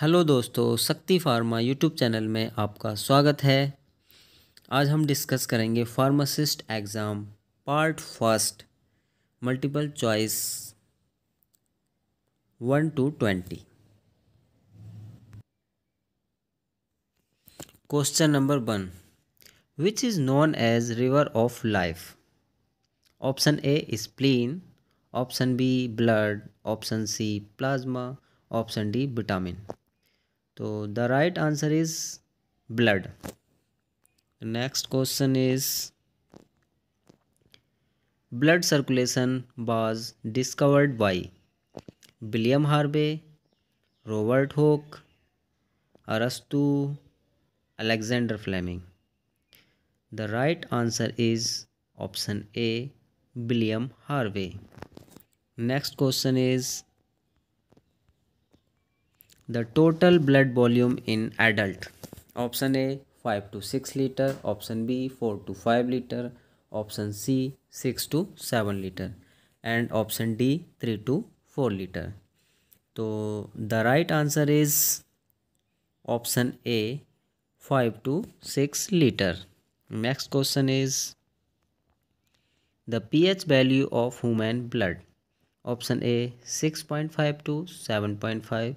Hello दोस्तों शक्ति pharma YouTube channel में आपका स्वागत है आज हम डिस्कस करेंगे pharmacist exam part first multiple choice one to twenty question number one which is known as river of life option A spleen option B blood option C plasma option D vitamin तो the right answer is blood next question is blood circulation was discovered by William Harvey Robert Hooke अरस्तु Alexander Fleming the right answer is option A William Harvey next question is the total blood volume in adult option a 5 to 6 liter option b 4 to 5 liter option c 6 to 7 liter and option d 3 to 4 liter so the right answer is option a 5 to 6 liter next question is the ph value of human blood option a 6.5 to 7.5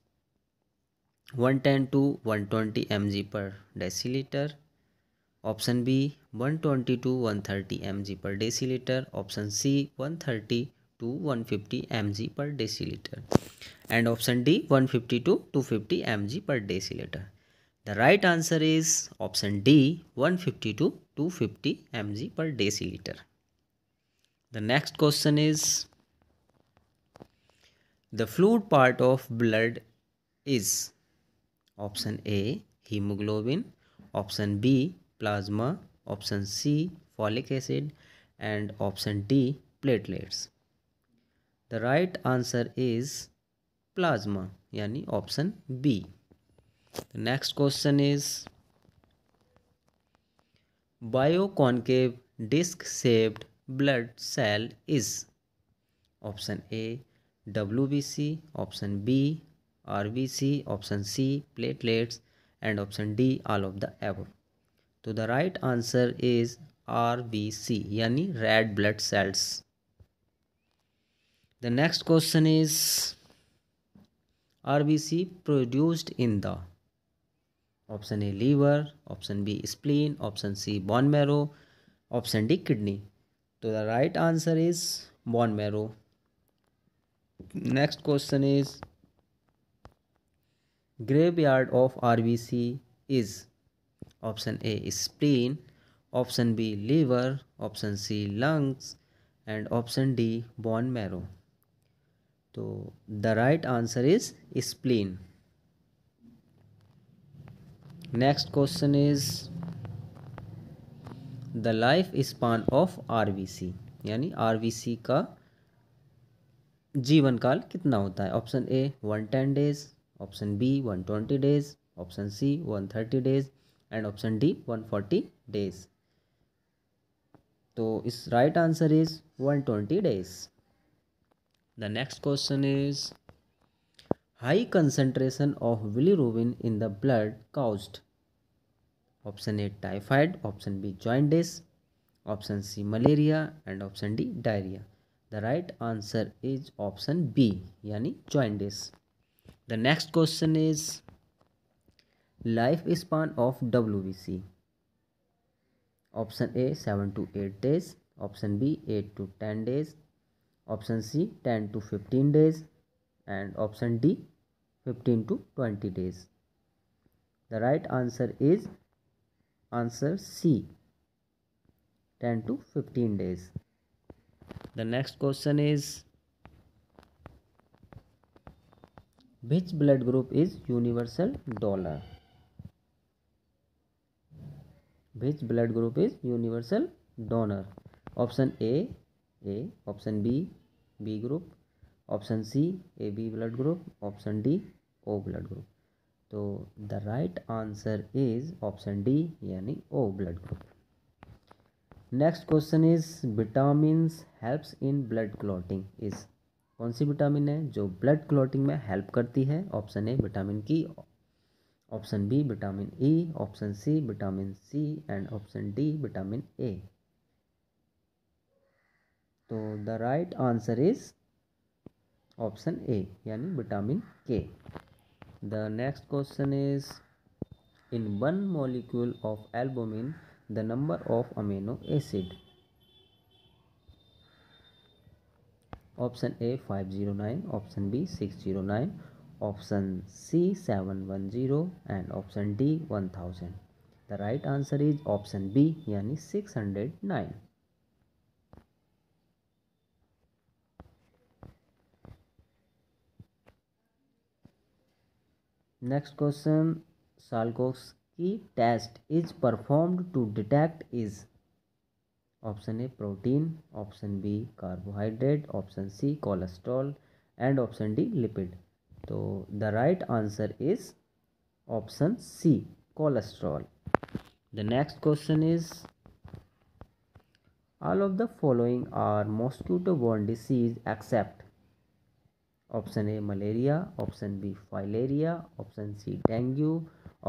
one ten to one twenty M G per decilitre option B one twenty to one thirty M G per decilitre option C one thirty to one fifty M G per decilitre and option D one fifty to two fifty M G per decilitre option D one fifty to two 150 M G per decilitre the next question is the fluid part of blood is option A haemoglobin option B plasma option C folic acid and option D platelets the right answer is plasma यानी option B next question is biconcave disc shaped blood cell is option A W B C option B RBC, option C, platelets and option D, all of the above. So the right answer is RBC, yani red blood cells. The next question is RBC produced in the option A liver, option B spleen, option C bone marrow, option D kidney. So the right answer is bone marrow. Next question is graveyard of R B C is option A spleen option B liver option C lungs and option D bone marrow तो the right answer is spleen next question is the life span of RBC यानी RBC का जीवन काल कितना होता है option A one ten days option b 120 days option c 130 days and option d 140 days so its right answer is 120 days the next question is high concentration of bilirubin in the blood caused option a typhoid option b jaundice option c malaria and option d diarrhea the right answer is option b yani jaundice the next question is life span of wbc option a 7 to 8 days option b 8 to 10 days option c 10 to 15 days and option d 15 to 20 days the right answer is answer c 10 to 15 days the next question is which blood group is universal donor which blood group is universal donor option A A option B B group option C A B blood group option D O blood group तो the right answer is option D यानी O blood group next question is vitamin helps in blood clotting is कौन सी vitamin है जो blood clotting में help करती है option A vitamin K option B vitamin E option C vitamin C and option D vitamin A तो the right answer is option A यानी vitamin K the next question is in one molecule of albumin the number of amino acid option A five zero nine option B six zero nine option C seven one zero and option D one thousand the right answer is option B यानी six hundred nine next question सालकोक्स की test is performed to detect is option A protein option B carbohydrate option C cholesterol and option D lipid तो the right answer is option C cholesterol the next question is all of the following are mosquito borne disease except option A malaria option B filaria option C dengue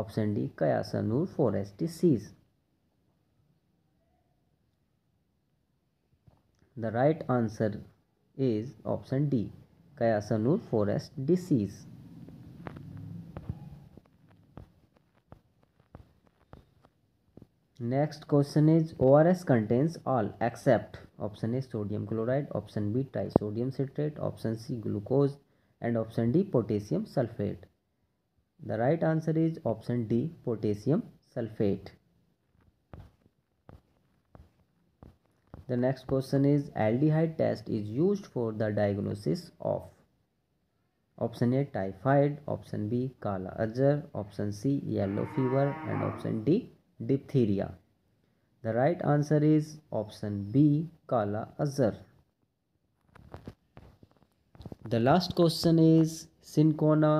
option D Kyasanur forest disease The right answer is option D. Kayasanur forest disease. Next question is ORS contains all except option A sodium chloride, option B trisodium citrate, option C glucose and option D potassium sulfate. The right answer is option D potassium sulfate. The next question is aldehyde test is used for the diagnosis of option A typhoid, option B kala azar, option C yellow fever and option D diphtheria. The right answer is option B kala azar. The last question is Syncona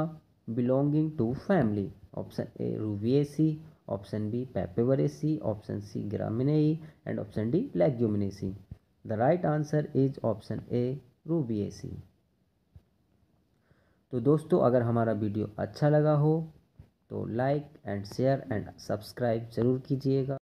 belonging to family. Option A Rubiaceae, option B Papaveraceae option C Gramineae and option D Leguminosae the right answer is option A Rubiaceae तो दोस्तों अगर हमारा video अच्छा लगा हो तो like and share and subscribe ज़रूर कीजिएगा